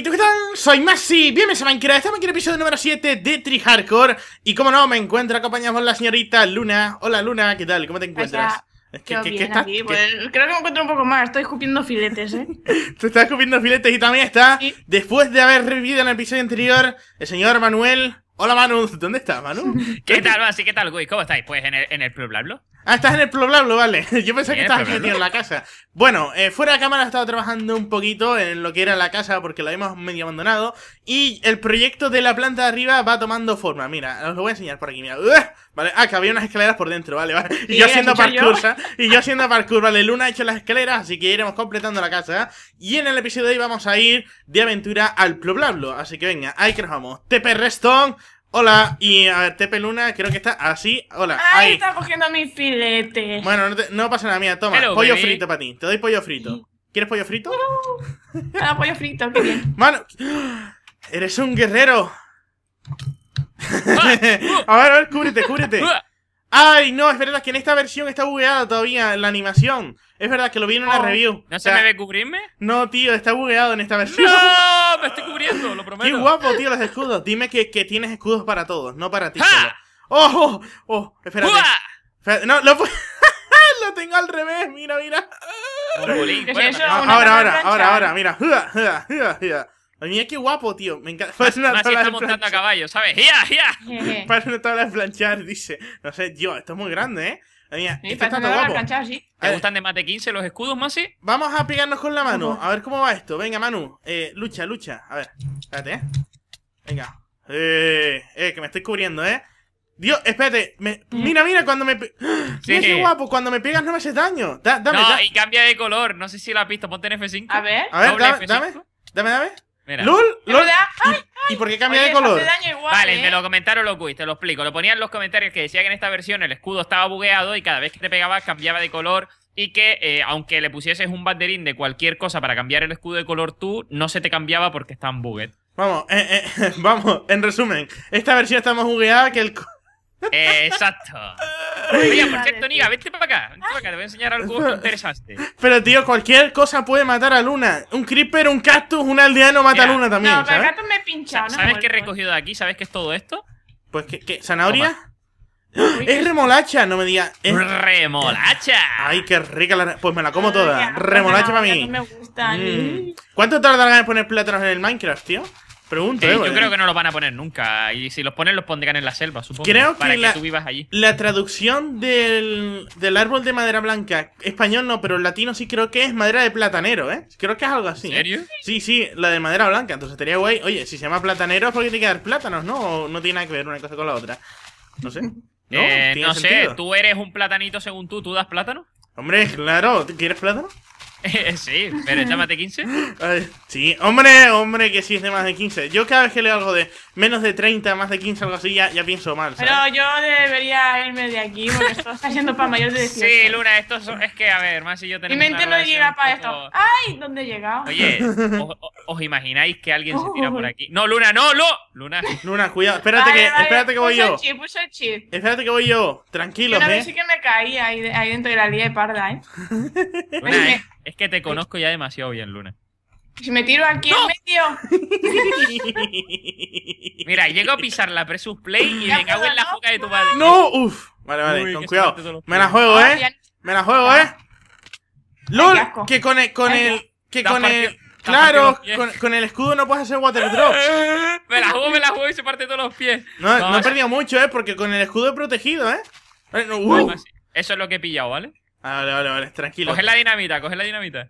¿qué tal? Soy Messi, bienvenidos a Minecraft, estamos aquí en el episodio número 7 de Tri Hardcore Y como no, me encuentro acompañado la señorita Luna Hola Luna, ¿qué tal? ¿Cómo te encuentras? creo que me encuentro un poco más, estoy escupiendo filetes, ¿eh? Tú estás escupiendo filetes y también está, después de haber revivido en el episodio anterior, el señor Manuel Hola Manu, ¿dónde estás, Manu? ¿Qué tal, así ¿Qué tal, Gui? ¿Cómo estáis? Pues en el, en el Ah, estás en el Ploblablo? vale. Yo pensaba que estabas aquí en la casa. Bueno, eh, fuera de cámara he estado trabajando un poquito en lo que era la casa porque la hemos medio abandonado. Y el proyecto de la planta de arriba va tomando forma. Mira, os lo voy a enseñar por aquí, mira. vale, ah, que había unas escaleras por dentro, vale, vale. Y yo haciendo parkour, Y yo haciendo parkour, vale. Luna ha hecho las escaleras, así que iremos completando la casa. ¿eh? Y en el episodio de hoy vamos a ir de aventura al Problablo. Así que venga, ahí que nos vamos. TP Reston. Hola, y a Tepe Luna creo que está así. Hola. Ay, ahí. está cogiendo mi filete. Bueno, no, pasa nada, mía toma. pollo frito para ti. Te doy pollo frito. ¿Quieres pollo frito? No. Uh, pollo frito, qué bien. Mano, eres un guerrero. Ah, uh. a ver, a ver, cúbrete, cúbrete. Ay, no, es verdad que en esta versión está bugueada todavía la animación. Es verdad que lo vi en una oh. review. ¿No se me ve cubrirme? No, tío, está bugueado en esta versión. ¡No! Me estoy cubriendo, lo prometo. Qué guapo, tío, los escudos. Dime que, que tienes escudos para todos, no para ti ¡Oh! ¡Oh! oh espérate. No, lo, lo tengo al revés, mira, mira. Ahora, ahora, ahora, ahora, mira, mira. Mira qué guapo, tío. Me encanta. Parece una tabla de montando a caballo, ¿sabes? ¡Ya, Parece una tabla de planchar, dice. No sé, yo esto es muy grande, ¿eh? Mira, este está guapo. ¿Te gustan de mate de 15 los escudos, Masi? Vamos a pegarnos con la mano. A ver cómo va esto. Venga, Manu. Eh, lucha, lucha. A ver. Espérate, ¿eh? Venga. Eh, eh, que me estoy cubriendo, ¿eh? Dios, espérate. Mm. Mira, mira, cuando me... Sí. Mira qué guapo. Cuando me pegas no me haces daño. dame, no, y cambia de color. No sé si la visto Ponte en F5. A ver. A ver, dame. Dame, dame. ¿Lul? ¿Y por qué cambia de color? vale, eh. me lo comentaron los GUIs, te lo explico. Lo ponían en los comentarios que decía que en esta versión el escudo estaba bugueado y cada vez que te pegabas cambiaba de color y que eh, aunque le pusieses un banderín de cualquier cosa para cambiar el escudo de color tú, no se te cambiaba porque está en bugue Vamos, eh, vamos, en resumen, esta versión está más bugueada que el, exacto. Mira, por cierto, Niga, vente para acá. Vente para acá, te voy a enseñar algo interesante. Pero, tío, cualquier cosa puede matar a Luna. Un creeper, un cactus, un aldeano mata a Luna también. No, ¿sabes? cactus me he ¿Sabes, qué he recogido de aquí? ¿Sabes qué es todo esto? Pues, ¿qué? qué zanahoria ¡Ah! es remolacha, no me digas. ¡Remolacha! Ay, qué rica la. Pues me la como toda. Remolacha para mí. Me gusta. Mm. ¿Cuánto tardarán en poner plátanos en el Minecraft, tío? Eh, yo creo que no los van a poner nunca. Y si los ponen, los pondrán en la selva, supongo. Creo para que, la, vivas allí. La traducción del, árbol de madera blanca, español no, pero en latino sí creo que es madera de platanero, ¿eh? Creo que es algo así. ¿En serio? Sí, sí, la de madera blanca. Entonces estaría guay. Oye, si se llama platanero es porque tiene que dar plátanos, ¿no? no tiene nada que ver una cosa con la otra. No sé. Eh, no, sé, tú eres un platanito según tú, ¿tú das plátano? Hombre, claro, ¿quieres plátano? sí, pero está más de 15. sí, hombre, hombre, que sí es de más de 15. Yo cada vez que leo algo de menos de 30, más de 15, algo así, ya, pienso mal. Pero yo debería irme de aquí porque esto está siendo para mayor de 18. Sí, Luna, esto es que, a ver, más si yo tenemos. Mi mente no llega para esto. ¡Ay! ¿Dónde he llegado? Oye, ¿os, imagináis que alguien se tira por aquí? No, Luna, no, no Luna. Luna, cuidado. Espérate que, espérate que voy yo. Espérate que voy yo. Tranquilo, eh. sí que me caí ahí, ahí dentro de la lía de parda, eh. eh. Es que te conozco ya demasiado bien, Luna. Si me tiro aquí en medio. Mira, llego a pisar la Presus Play y me cago en la boca de tu padre. ¡No! ¡Uf! Vale, vale, con cuidado. Ah, ¿eh? Me la juego, ah, ¿eh? Me la juego, ¿eh? ¡Lol! Que con el. que con el. Claro, con, el escudo no puedes hacer water Drop. me la juego, me la juego y se parte todos los pies. No, no, he perdido mucho, ¿eh? Porque con el escudo he protegido, ¿eh? Uh. Eso es lo que he pillado, ¿vale? Ah, vale, vale, vale, tranquilo. Coge la dinamita, coge la dinamita.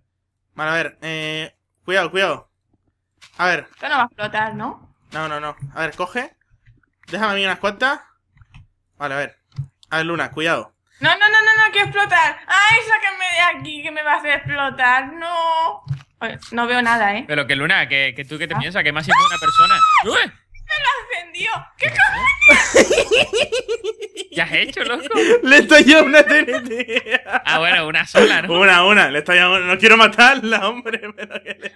Vale, a ver, eh, cuidado, cuidado. A ver. Esto no va a explotar, ¿no? No, no, no. A ver, coge. Déjame a mí unas cuantas. Vale, a ver. A ver, Luna, cuidado. No, no, no, no, no, quiero explotar. Ay, sáquenme de aquí que me va a hacer explotar. No. no veo nada, ¿eh? Pero que Luna, que, tú que te ah. piensas, que más siempre una persona. ¿Qué cojones? ¿Ya has hecho, loco? Le estoy a una TNT. Ah, bueno, una sola, ¿no? Una, una. Le estoy a una. No quiero matarla, hombre. Pero que le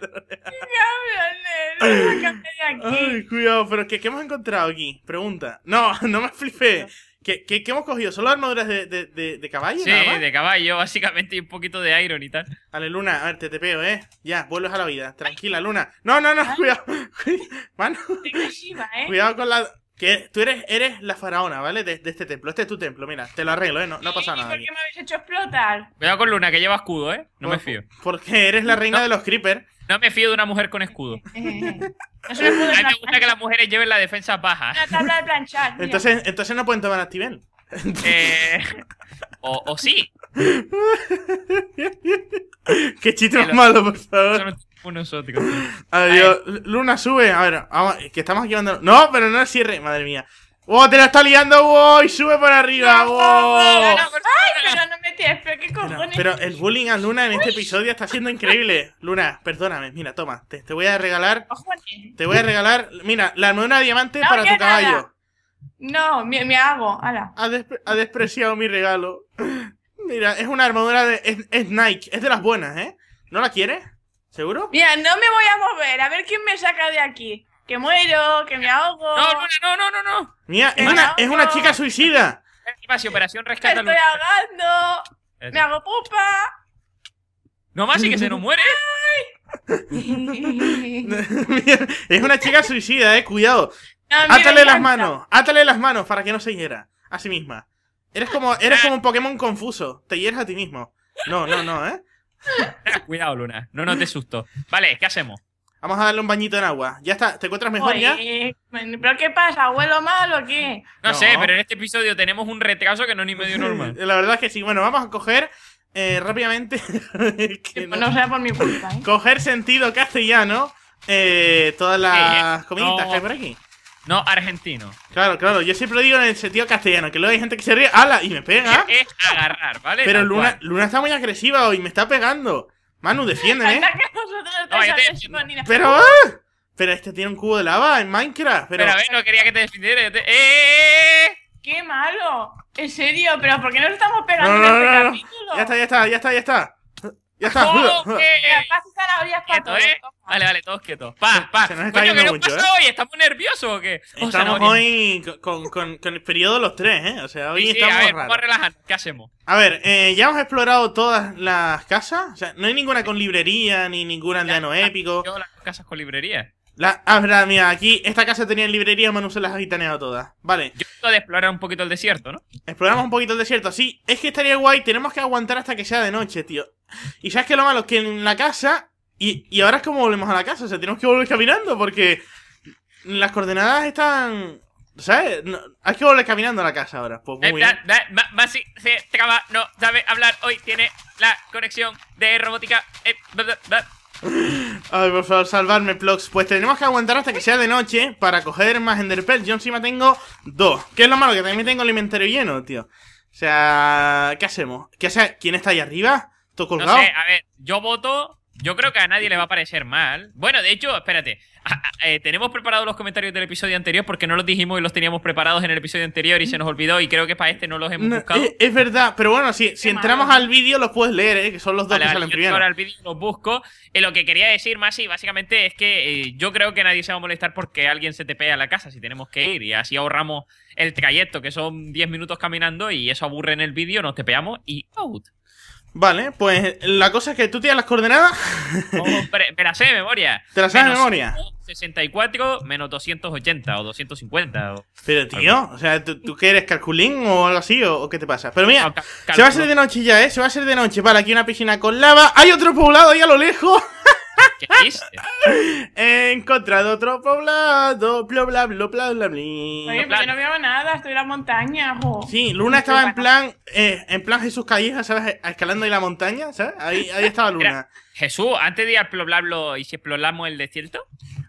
¿Qué aquí! Ay, cuidado, pero ¿qué, ¿qué hemos encontrado aquí? Pregunta. No, no me flipé. ¿Qué, hemos cogido? ¿Solo armaduras de, de, de, caballo? Sí, de caballo, básicamente, y un poquito de iron y tal. Vale, Luna, a ver, te te peo ¿eh? Ya, vuelves a la vida. Tranquila, Luna. No, no, no, cuidado. Mano. Eh. Cuidado con la... Que tú eres, eres la faraona, ¿vale? De, de, este templo. Este es tu templo, mira. Te lo arreglo, ¿eh? No, no pasa nada. ¿Por qué me habéis hecho explotar? Cuidado con Luna, que lleva escudo, ¿eh? No me fío. Porque eres la reina de los creepers. No me fío de una mujer con escudo. Eh, a mí me gusta que las mujeres lleven la defensa baja. Una tabla de planchar. Entonces, entonces no pueden tomar Activen. eh, o, o sí. Qué chiste malo, por favor. Uno exótico. Luna sube. A ver, que estamos aquí No, pero no el cierre. Madre mía. oh ¡Te la está liando! ¡Wow! Oh, sube por arriba! ¡Wow! pero el bullying a Luna en este episodio está siendo increíble. Luna, perdóname. Mira, toma. Te, voy a regalar... Te voy a regalar... Mira, la armadura de diamante para tu caballo. No, me, hago. Ha, despreciado mi regalo. Mira, es una armadura de... Es, es Nike. Es de las buenas, ¿eh? ¿No la quieres? ¿Seguro? Mira, no me voy a mover. A ver quién me saca de aquí. Que muero, que me ahogo. No, no, no, no, no. Mira, es una, chica suicida. operación Me estoy ahogando. Este. Me hago pupa. No más y que se nos muere. es una chica suicida, eh, cuidado. átale las manos, átale las manos para que no se hiera a sí misma. Eres como, eres como un Pokémon confuso, te hieres a ti mismo. No, no, no, eh. Cuidado, Luna. No nos te susto. Vale, ¿qué hacemos? Vamos a darle un bañito en agua. Ya está, ¿te encuentras mejor ya? ¿Pero qué pasa? ¿Abuelo mal o qué? No, sé, pero en este episodio tenemos un retraso que no es ni medio normal. La verdad es que sí. Bueno, vamos a coger eh, rápidamente. que pues no, sea por mi culpa. ¿eh? Coger sentido castellano. Eh, todas las comidas comiditas que hay por aquí no argentino. Claro, claro, yo siempre lo digo en el sentido castellano, que luego hay gente que se ríe, ala, y me pega. Es agarrar, ¿vale? Pero Luna, Luna está muy agresiva hoy, me está pegando. Manu, defiende, ¿eh? pero, ¡ah! pero este tiene un cubo de lava en Minecraft. Pero, pero a ver, no quería que te defendiera. ¡Eh, eh, eh, ¡Eh! ¡Qué malo! En serio, pero ¿por qué nos estamos pegando en este capítulo? Ya está, ya está, ya está, ya está. Ya está. Todo que, eh, quieto, ¿eh? Vale, vale, todos quietos. Pa, pa. Coño, ¿qué nos mucho, eh? hoy? ¿Estamos nerviosos o qué? estamos hoy con, con, con, el periodo los tres, ¿eh? O sea, hoy estamos a ver, raros. Vamos a relajar. ¿Qué hacemos? A ver, eh, ya hemos explorado todas las casas. O sea, no hay ninguna con librería, ni ninguna de épico. Todas las casas con librería. La, ah, verdad, mira, aquí esta casa tenía librería, Manu se las ha gitaneado todas. Vale. Yo tengo de explorar un poquito el desierto, ¿no? Exploramos un poquito el desierto, sí. Es que estaría guay, tenemos que aguantar hasta que sea de noche, tío. Y sabes que lo malo es que en la casa. Y, ahora es como volvemos a la casa. O sea, tenemos que volver caminando porque las coordenadas están. ¿Sabes? hay que volver caminando a la casa ahora. Pues muy bien. Masi se acaba no sabe hablar. Hoy tiene la conexión de robótica. Eh, Ay, por favor, salvarme, Plox. Pues tenemos que aguantar hasta que sea de noche para coger más Enderpearl. Yo encima tengo dos. qué es lo malo, que también tengo el inventario lleno, tío. O sea, ¿qué hacemos? ¿Qué hace? ¿Quién está ahí arriba? No sé, a ver, yo voto. Yo creo que a nadie le va a parecer mal. Bueno, de hecho, espérate. Eh, tenemos preparados los comentarios del episodio anterior porque no los dijimos y los teníamos preparados en el episodio anterior y se nos olvidó y creo que para este no los hemos buscado. Eh, es, verdad, pero bueno, si, si entramos al vídeo los puedes leer, ¿eh? que son los dos que salen primero. Ahora al vídeo los busco. Eh, lo que quería decir, Masi, básicamente es que yo creo que nadie se va a molestar porque alguien se te pega a la casa si tenemos que ir y así ahorramos el trayecto, que son 10 minutos caminando y eso aburre en el vídeo, nos te pegamos y out. Vale, pues la cosa es que tú tienes las coordenadas. Hombre, me las sé de memoria. ¿Te las sé de memoria? 64 menos 280 o 250. Pero tío, o sea, ¿tú, ¿tú, eres calculín o algo así o, qué te pasa? Pero mira, se va a hacer de noche ya, ¿eh? Se va a hacer de noche. Vale, aquí una piscina con lava. Hay otro poblado ahí a lo lejos. ¿Qué He encontrado otro poblado. Bla, bla, bla, bla, Oye, pues yo no veo nada. Estoy en la montaña, jo. Sí, Luna estaba en plan, eh, en plan Jesús Calleja, ¿sabes? Escalando ahí la montaña, ¿sabes? Ahí, ahí estaba Luna. Jesús, antes de ir a y si exploramos el desierto.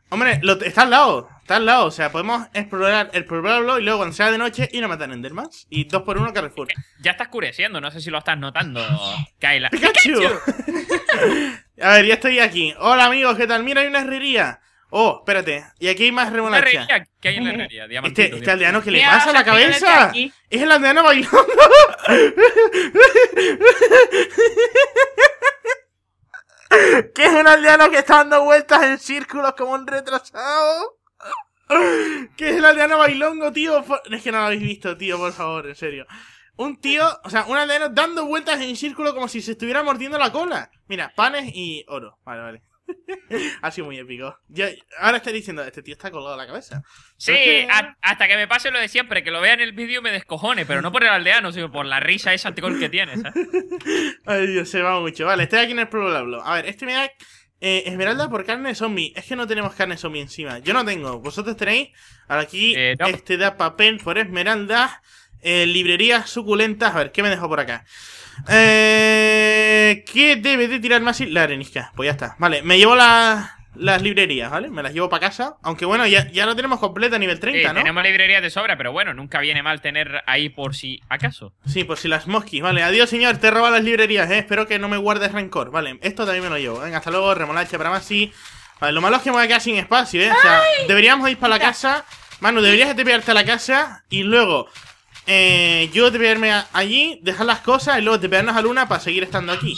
Hombre, lo, está al lado. Está al lado, o sea, podemos explorar el pueblo y luego cuando sea de noche no a matar Endermans. Y dos por uno Carrefour. Ya está oscureciendo, no sé si lo estás notando, Kaila. ¡Pikachu! a ver, ya estoy aquí. Hola amigos, ¿qué tal? Mira, hay una herrería. Oh, espérate. Y aquí hay más remolacha. ¿Qué hay en la herrería? este, este aldeano que le pasa a la cabeza. Es el aldeano bailando. ¿Qué es un aldeano que está dando vueltas en círculos como un retrasado. ¿Qué es el aldeano bailongo, tío. Es que no lo habéis visto, tío, por favor, en serio. Un tío, o sea, un aldeano dando vueltas en círculo como si se estuviera mordiendo la cola. Mira, panes y oro. Vale, vale. ha sido muy épico. ahora estoy diciendo, este tío está colgado a la cabeza. Sí, hasta que me pase lo de siempre, que lo vea en el vídeo me descojone, pero no por el aldeano, sino por la risa esa que tienes. Ay, Dios, se va mucho. Vale, estoy aquí en el hablo. A ver, este me da eh, esmeralda por carne zombie. Es que no tenemos carne zombie encima. Yo no tengo. Vosotros tenéis. Ahora aquí eh, este da papel por esmeralda. Eh, librerías suculentas. A ver, ¿qué me dejó por acá? Eh, ¿Qué debe de tirar más? La arenisca. Pues ya está. Vale, me llevo la, las librerías, ¿vale? Me las llevo para casa. Aunque bueno, ya, lo tenemos completo a nivel 30, ¿no? Tenemos librerías de sobra, pero bueno, nunca viene mal tener ahí por si acaso. Sí, por si las mosquis, vale. Adiós, señor, te roba las librerías, ¿eh? Espero que no me guardes rencor, vale. Esto también me lo llevo. Venga, hasta luego, remolacha para más, sí. Vale, lo malo es que me voy a quedar sin espacio, ¿eh? O sea, deberíamos ir para la casa. Manu, deberías de a la casa y luego eh, yo de irme allí, dejar las cosas y luego de pegarnos a Luna para seguir estando aquí.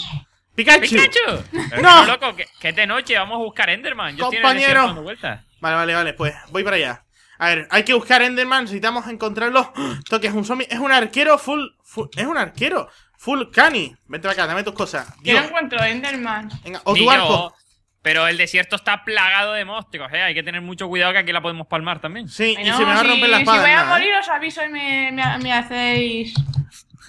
¡Pikachu! ¡Pikachu! ¡No! Loco, que, de noche vamos a buscar Enderman. Compañero. Vale, vale, vale, pues voy para allá. A ver, hay que buscar Enderman, necesitamos encontrarlo. Esto que es un zombie. Es un arquero full, Es un arquero. Full cani. Vente para acá, dame tus cosas. Yo encuentro Enderman. Venga, o tu arco. Pero el desierto está plagado de monstruos, ¿eh? Hay que tener mucho cuidado que aquí la podemos palmar también. Sí, y se me va a romper la espada. Si voy a morir, os aviso y me hacéis.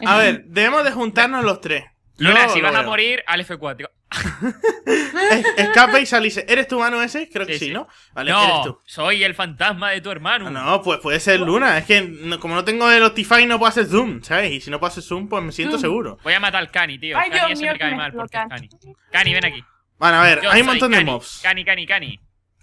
A ver, debemos de juntarnos los tres. Luna, si van a morir, al F4. tío. escape y salís. ¿Eres tu mano ese? Creo que sí, ¿no? Vale, no, eres tú. soy el fantasma de tu hermano. no, pues puede ser Luna. Es que como no tengo el Optify no puedo hacer Zoom, ¿sabes? Y si no puedo hacer Zoom, pues me siento seguro. Voy a matar al Cani, tío. Ay, Cani Dios mío, me cae mal porque Cani. Cani, ven aquí. Vale, a ver, hay un montón de mobs. Cani, Cani, Cani.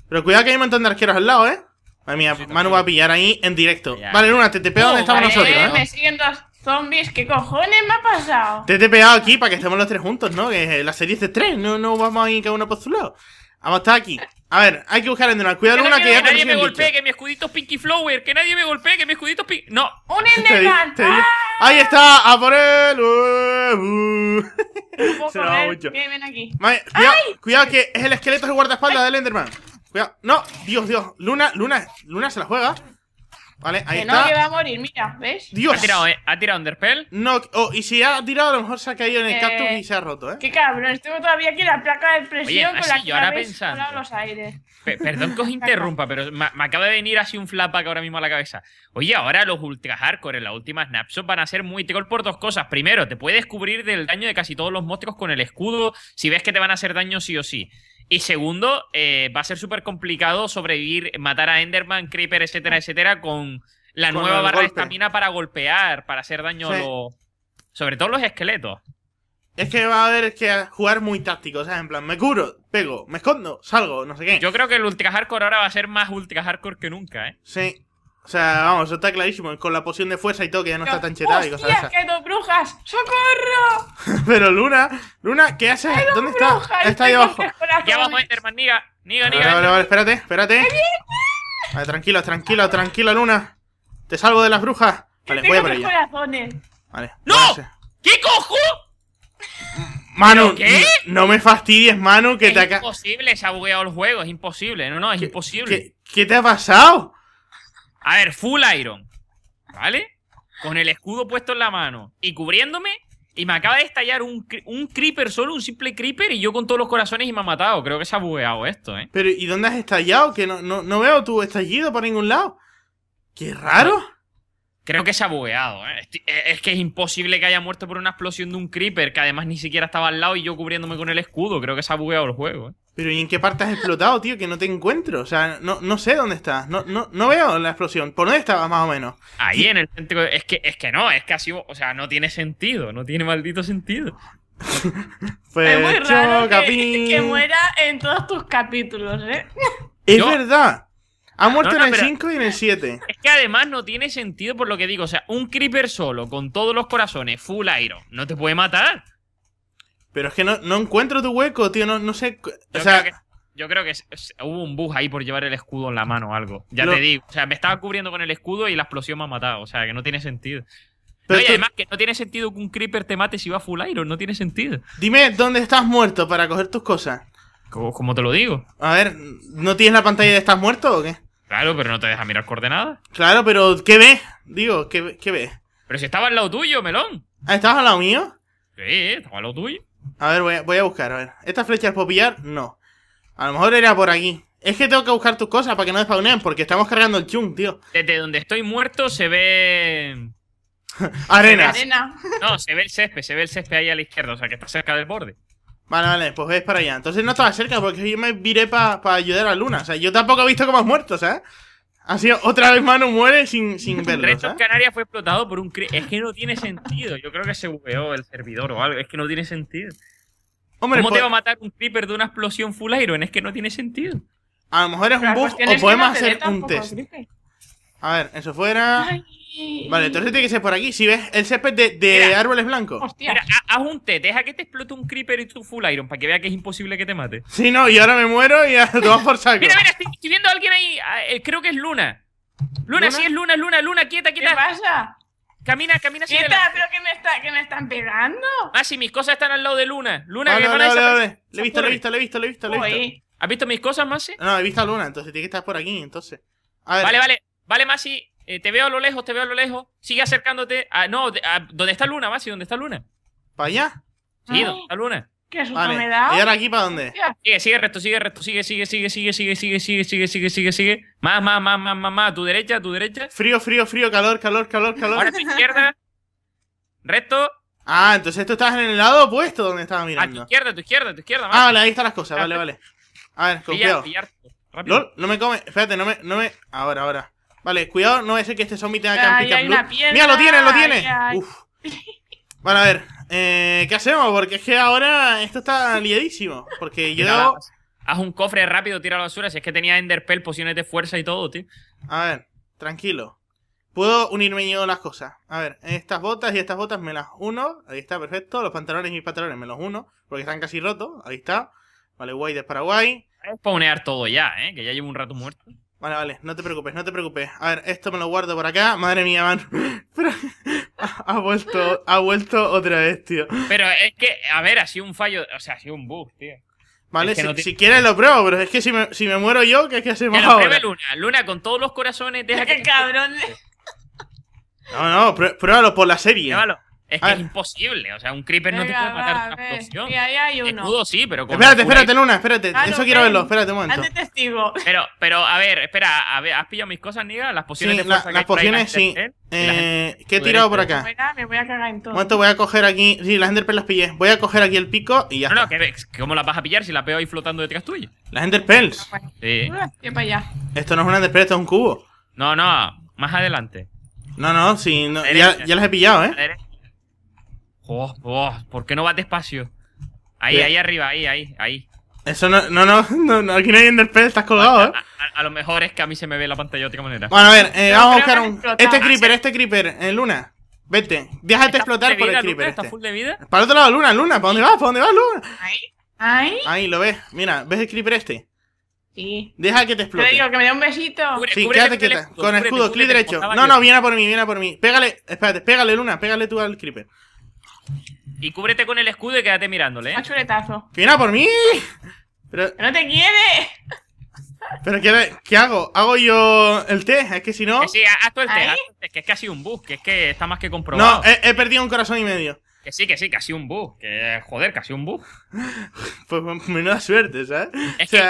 Pero cuidado que hay un montón de arqueros al lado, ¿eh? Madre mía, Manu va a pillar ahí en directo. Vale, Luna, te, te pego donde estamos nosotros, ¿eh? Me siguen dos. Zombies, ¿qué cojones me ha pasado? Te, he pegado aquí para que estemos los tres juntos, ¿no? Que la serie es de tres, no, no vamos a ir cada uno por su lado. Vamos a estar aquí. A ver, hay que buscar Enderman. Cuidado, Luna, que, que ya Que nadie me golpee, que mi escudito es Pinky Flower. Que nadie me golpee, que mi escudito es Pinky. ¡No! ¡Un Enderman! ¡Ah! Ahí está, a por él. Uh, Ven, aquí. cuidado, que es el esqueleto del guardaespaldas del Enderman. Cuidado. No, Dios, Dios. Luna, Luna, Luna se la juega. Vale, ahí que no, que va a morir, mira, ¿ves? Dios. Ha tirado, eh, Underpell. No, y si ha tirado, a lo mejor se ha caído en el eh, cactus y se ha roto, ¿eh? Qué cabrón, tengo todavía aquí la placa de presión con la que ahora los aires. Perdón que os interrumpa, pero me, acaba de venir así un flapac ahora mismo a la cabeza. Oye, ahora los ultra hardcore en la última snapshot van a ser muy troll por dos cosas. Primero, te puedes cubrir del daño de casi todos los monstruos con el escudo si ves que te van a hacer daño sí o sí. Y segundo, eh, va a ser súper complicado sobrevivir, matar a Enderman, Creeper, etcétera, ah. etcétera, con la nueva barra de estamina para golpear, para hacer daño a los. Sobre todo los esqueletos. Es que va a haber que jugar muy táctico, o sea, en plan, me curo, pego, me escondo, salgo, no sé qué. Yo creo que el Ultra Hardcore ahora va a ser más Ultra Hardcore que nunca, ¿eh? Sí. O sea, vamos, eso está clarísimo. Con la poción de fuerza y todo, que ya no está tan chetada y cosas así. esas. que brujas! ¡Socorro! Pero Luna, Luna, ¿qué haces? ¿Dónde está? Está ahí abajo. Ya abajo, Enderman, niga. Niga, niga. Vale, vale, espérate, espérate. Vale, tranquilo, tranquilo, tranquilo, Luna. Te salvo de las brujas. Vale, voy a por ella. Vale. ¡No! ¿Qué cojo? Manu, ¿qué? no me fastidies, Manu, que te te acá. Es imposible, se ha bugueado el juego, es imposible, no, no, es imposible. ¿Qué te ha pasado? A ver, full iron, ¿vale? Con el escudo puesto en la mano y cubriéndome. Y me acaba de estallar un, creeper solo, un simple creeper, y yo con todos los corazones y me ha matado. Creo que se ha bugueado esto, ¿eh? Pero, ¿y dónde has estallado? Que no, no veo tu estallido por ningún lado. ¡Qué raro! Creo que se ha bugueado, ¿eh? E-, es que es imposible que haya muerto por una explosión de un creeper que además ni siquiera estaba al lado y yo cubriéndome con el escudo. Creo que se ha bugueado el juego, ¿eh? Pero ¿y en qué parte has explotado, tío? Que no te encuentro. O sea, no, sé dónde estás. No, veo la explosión. ¿Por dónde estabas más o menos? Ahí en el centro. Es que, es que no, es que ha O sea, no tiene sentido. No tiene maldito sentido. Pues, es muy raro que, muera en todos tus capítulos, ¿eh? Es verdad. Ha muerto en el 5 y en el 7. Es que además no tiene sentido por lo que digo. O sea, un creeper solo, con todos los corazones, full iron, no te puede matar. Pero es que no, encuentro tu hueco, tío. No, no sé. O yo sea. Creo que, yo creo que hubo un bug ahí por llevar el escudo en la mano o algo. Ya te digo. O sea, me estaba cubriendo con el escudo y la explosión me ha matado. O sea, que no tiene sentido. Pero además que no tiene sentido que un creeper te mate si va full iron. No tiene sentido. Dime dónde estás muerto para coger tus cosas. ¿Cómo, te lo digo? A ver, ¿no tienes la pantalla de estás muerto o qué? Claro, pero no te deja mirar coordenadas. Claro, pero ¿qué ves? Digo, ¿qué, qué ves? Pero si estaba al lado tuyo, melón. Ah, ¿Estabas al lado mío? Sí, estaba al lado tuyo. A ver, voy a, buscar, a ver. ¿Estas flechas puedo pillar? No. A lo mejor era por aquí. Es que tengo que buscar tus cosas para que no despauneen porque estamos cargando el chung, tío. Desde donde estoy muerto se ve... Arena. No, se ve el césped, se ve el césped ahí a la izquierda, o sea que está cerca del borde. Vale, vale, pues ves para allá. Entonces no estaba cerca, porque yo me viré para ayudar a Luna. O sea, yo tampoco he visto cómo has muerto, ¿sabes? Así, otra vez mano muere sin, sin verlo. Resto Canarias fue explotado por un... Es que no tiene sentido. Yo creo que se bugueó el servidor o algo. Es que no tiene sentido. Hombre, ¿Cómo te pues- va a matar un creeper de una explosión full iron? Es que no tiene sentido. A lo mejor es un bug o podemos hacer un test. A ver, eso fuera. Vale, entonces tiene que ser por aquí. Si ves el césped de, árboles blancos. Hostia. haz un tete, deja que te explote un creeper y tu full iron para que vea que es imposible que te mate. Sí, no, y ahora me muero y te vas por saco. mira, mira, estoy, viendo a alguien ahí. Ah, eh, creo que es Luna. Luna, si sí es Luna, Luna, Luna, quieta, quieta. ¿Qué pasa? Camina, camina hacia Quieta, pero que me, está, me están pegando. Ah, sí, mis cosas están al lado de Luna. Luna, vale, que vale, vale, vale. Le he visto, le he visto, le he visto, le he visto, le he visto. ¿Has visto mis cosas, Masi? No, he visto a Luna, entonces tiene que estar por aquí, entonces. A ver. Vale, vale. Vale, Masi, te veo a lo lejos, te veo a lo lejos. Sigue acercándote. A, no, a, ¿dónde está Luna, Masi? ¿Dónde está Luna? ¿Para allá? Sí, ¿dónde está Luna? ¿Qué susto me da? ¿Y ahora aquí para dónde? Sigue, sigue recto, sigue recto, sigue, sigue, sigue, sigue, sigue, sigue, sigue, sigue, sigue, sigue, sigue. Más, más, más, más, más, más. A tu derecha, a tu derecha. Frío, frío, frío, calor, calor, calor, calor. Ahora a tu izquierda. Recto. Ah, entonces tú estás en el lado opuesto donde estaba mirando. A tu izquierda, a tu izquierda, a tu izquierda. Ah, vale, ahí están las cosas, vale, vale. A ver, confiado. Pillar, no me come. Espérate, no me, no me. Ahora, ahora. Vale, cuidado, no es el que este zombie tenga que ¡Mira, lo tiene, lo tiene! a ver, eh, ¿qué hacemos? Porque es que ahora esto está liadísimo. Porque yo. haz un cofre rápido, tira la basura. Si es que tenía Enderpell, pociones de fuerza y todo, tío. A ver, tranquilo. Puedo unirme yo las cosas. A ver, estas botas y estas botas me las uno. Ahí está, perfecto. Los pantalones y mis pantalones me los uno. Porque están casi rotos. Ahí está. Vale, guay de Paraguay. Voy a spawnear todo ya, ¿eh? Que ya llevo un rato muerto. Vale, vale, no te preocupes, no te preocupes. A ver, esto me lo guardo por acá. Madre mía, man. Pero, ha, vuelto, ha vuelto otra vez, tío. Pero es que, a ver, ha sido un fallo, o sea, ha sido un bug, tío. Vale, si, quieres lo pruebo, pero es que si me, si me muero yo, ¿qué es que hacemos que lo ahora? Luna, Luna con todos los corazones, deja que... ¡Qué cabrón! No, no, pruébalo por la serie. Pruébalo. Es que es imposible, o sea, un creeper no te puede matar con ahí hay uno. Escudo sí, pero Espérate, espérate, Luna, espérate. Ah, Eso quiero verlo, espérate un momento. Pero, pero, a ver, espera, a ver, ¿has pillado mis cosas, nigga? Las pociones sí, de fuerza Las pociones, sí. Eh, ¿Qué he tirado por acá? Me voy a cagar en todo. Momento, voy a coger aquí. Sí, las Enderpearl las pillé. Voy a coger aquí el pico y ya. No, está. no, que, ¿cómo las vas a pillar si las veo ahí flotando detrás tuya? Las Enderpearls. Ah, sí. allá. Esto no es una Enderpearl, esto es un cubo. No, no, más adelante. No, no, sí, no, ya, ya las he pillado, ¿eh? Oh, oh, ¿por qué no vas despacio? Ahí, ahí arriba, ahí, ahí, ahí. Eso no, no, no, no, hay aquí no hay Enderpearl, estás colgado, ¿eh? A, lo mejor es que a mí se me ve la pantalla de otra manera. Bueno, a ver, eh, vamos a buscar un... Este creeper, ah, este creeper, eh, Luna. Vete, déjate explotar por el creeper. este. ¿Está full de vida? Para el otro lado, Luna, Luna, ¿para dónde vas? ¿Para dónde vas, Luna? Ahí, ahí. Ahí, lo ves, mira, ¿ves el creeper este? Sí. Deja que te explote. Te digo, que me dé un besito. sí, quédate Con escudo, clic derecho. No, no, viene a por mí, viene a por mí. Pégale, espérate, pégale, Luna, pégale tú al creeper. Y cúbrete con el escudo y quédate mirándole. ¿eh? A por mí! Pero... ¡No te quiere! ¿Pero qué, qué, hago? ¿Hago yo el té? Es que si no... sí, haz tú el té. que es que ha sido un bug, que es que está más que comprobado. No, he perdido un corazón y medio. Que sí, que sí, casi un bug. Que joder, casi un bug. pues menuda suerte, ¿sabes? Es que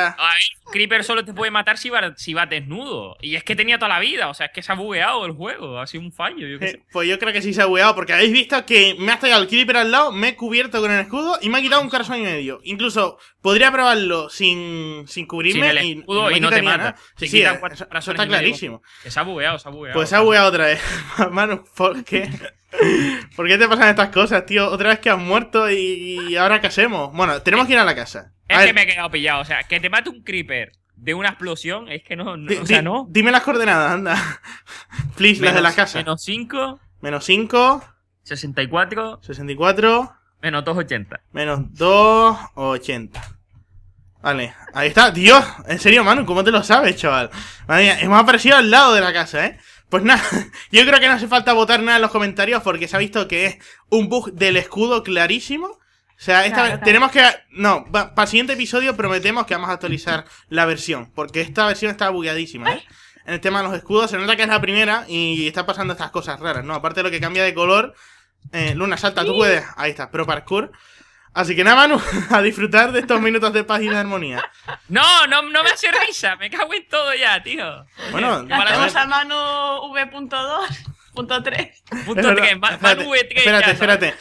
Creeper solo te puede matar si va, si desnudo. Y es que tenía toda la vida, o sea, es que se ha bugueado el juego, ha sido un fallo. Yo eh, sé. Pues yo creo que sí se ha bugueado, porque habéis visto que me ha pegado el Creeper al lado, me he cubierto con el escudo y me ha quitado un corazón y medio. Incluso podría probarlo sin, sin cubrirme el escudo y, no te mata. Nada. Sí, sí, eso, está clarísimo. se ha bugueado, se ha bugueado. Pues se ha bugueado otra vez, Manu, ¿por qué? ¿Por qué te pasan estas cosas, tío? Otra vez que has muerto y, ahora qué hacemos. Bueno, tenemos que ir a la casa. es que me he quedado pillado. O sea, que te mate un creeper de una explosión es que no. o sea, no. Dime las coordenadas, anda. Please, las de la casa. Menos 5. Menos 5. 64. 64. Menos 280. Menos 280. Vale, ahí está. Dios, en serio, Manu, ¿cómo te lo sabes, chaval? Madre mía, hemos aparecido al lado de la casa, ¿eh? Pues nada, yo creo que no hace falta votar nada en los comentarios porque se ha visto que es un bug del escudo clarísimo. O sea, tenemos que... No, para el siguiente episodio prometemos que vamos a actualizar la versión, porque esta versión está bugueadísima, ¿eh? En el tema de los escudos, se nota que es la primera y está pasando estas cosas raras, ¿no? Aparte de lo que cambia de color, eh, Luna, salta, tú puedes. Ahí está, Pro Parkour. Así que nada, Manu, a disfrutar de estos minutos de paz y de armonía. No, no, no me hace risa, me cago en todo ya, tío. Bueno, vamos a Manu V.2. Punto Punto Manu V3. Espérate, espérate.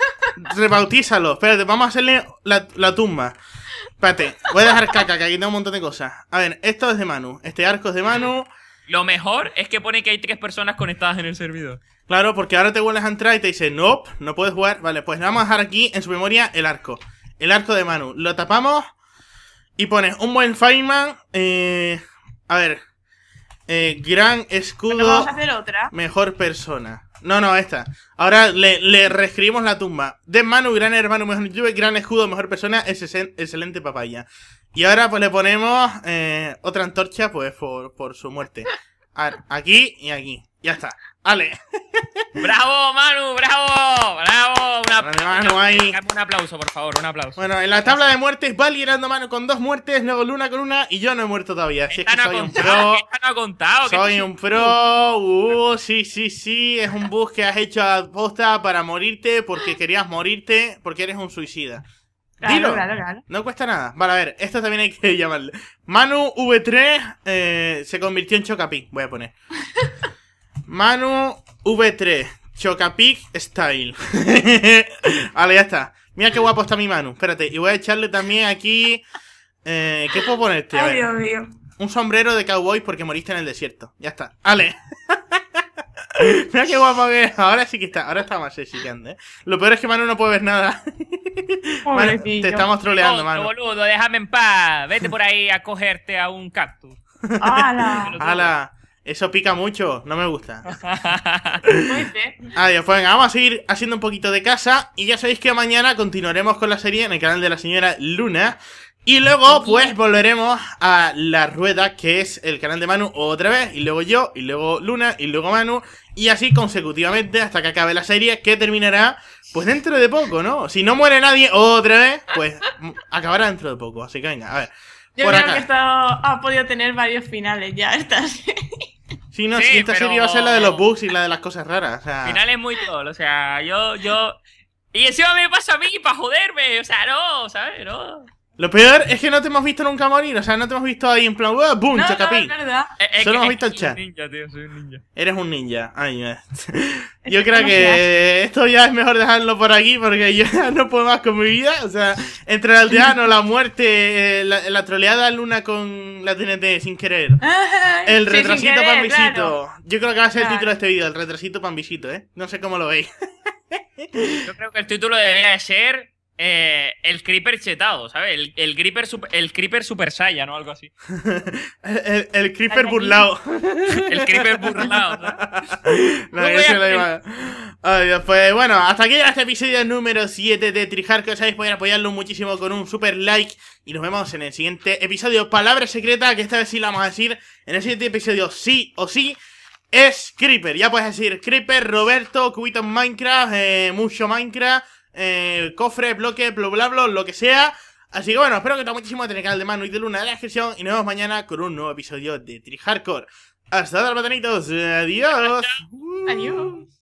Rebautízalo. Espérate, vamos a hacerle la, la tumba. Espérate, voy a dejar caca, que aquí tengo un montón de cosas. A ver, esto es de Manu. Este arco es de Manu. Lo mejor es que pone que hay tres personas conectadas en el servidor. Claro, porque ahora te vuelves a entrar y te dice, no, nope, no puedes jugar. Vale, pues vamos a dejar aquí en su memoria el arco. El arco de Manu. Lo tapamos y pones un buen Fireman. Eh, a ver. Eh, gran escudo. Mejor persona. No, no, esta. Ahora le, le reescribimos la tumba. De Manu, gran hermano, mejor YouTube, gran escudo, mejor persona, excelente papaya. Y ahora pues le ponemos eh, otra antorcha, pues, por, por su muerte. A ver, aquí y aquí. Ya está. Ale. ¡Bravo, Manu! ¡Bravo! ¡Bravo! Una, un aplauso, por favor, un aplauso. Bueno, en la tabla de muertes va liderando Manu con dos muertes, luego Luna con una y yo no he muerto todavía. Así soy un pro. no contado, soy un pro. Uh, sí, sí, sí. Es un bus que has hecho a posta para morirte porque querías morirte porque eres un suicida. Dilo. No cuesta nada. Vale, a ver, esto también hay que llamarle. Manu V3 eh, se convirtió en Chocapi, voy a poner. Manu V3. Chocapic Style. vale, ya está. Mira qué guapo está mi Manu. Espérate, y voy a echarle también aquí... Eh, ¿Qué puedo ponerte? Un sombrero de cowboy porque moriste en el desierto. Ya está. ale. Mira qué guapo que es. Ahora sí que está. Ahora está más sexy que ¿eh? Lo peor es que Manu no puede ver nada. te estamos troleando, Manu. boludo, déjame en paz. Vete por ahí a cogerte a un cactus. ¡Hala! ¡Hala! Eso pica mucho, no me gusta. Adiós, pues venga, vamos a seguir haciendo un poquito de casa. Y ya sabéis que mañana continuaremos con la serie en el canal de la señora Luna. Y luego, pues, volveremos a La Rueda, que es el canal de Manu otra vez. Y luego yo, y luego Luna, y luego Manu. Y así consecutivamente hasta que acabe la serie, que terminará, pues, dentro de poco, ¿no? Si no muere nadie otra vez, pues, acabará dentro de poco. Así que venga, a ver. Yo creo que esto ha podido tener varios finales ya, está Sí, no, si esta serie va a ser la de los bugs y la de las cosas raras. O sea... Al final es muy troll, o sea, yo, yo. Y encima me pasa a mí para joderme, o sea, no, ¿sabes? No. Lo peor es que no te hemos visto nunca morir, o sea, no te hemos visto ahí en plan, ¡Bum! No, ¡Chacapín! No, eh, eh, es verdad. Solo hemos visto el chat. Soy un ninja, tío, soy un ninja. Eres un ninja. Ay, me... yo creo que esto ya es mejor dejarlo por aquí porque yo ya no puedo más con mi vida. O sea, entre el aldeano, la muerte, eh, la, la troleada luna con la TNT sin querer. El retrasito pambisito. Yo creo que va a ser el título de este vídeo, el retrasito pambisito, ¿eh? No sé cómo lo veis. yo creo que el título debería de ser eh, el creeper chetado, ¿sabes? El, creeper, super, el creeper super saya, o Algo así. el, creeper burlado. el creeper burlado, No, Pues bueno, hasta aquí este episodio número 7 de os Sabéis, pueden apoyarlo muchísimo con un super like. Y nos vemos en el siguiente episodio. Palabra secreta, que esta vez sí la vamos a decir. En el siguiente episodio, sí o sí. Es Creeper, ya puedes decir Creeper, Roberto, Cubito en Minecraft, eh, mucho Minecraft, eh, cofre, bloque, bla, bla, bla, lo que sea. Así que bueno, espero que te muchísimo en este el canal de Manu y de Luna de la descripción. Y nos vemos mañana con un nuevo episodio de Tri Hardcore. Hasta ahora, patanitos. Adiós. Adiós.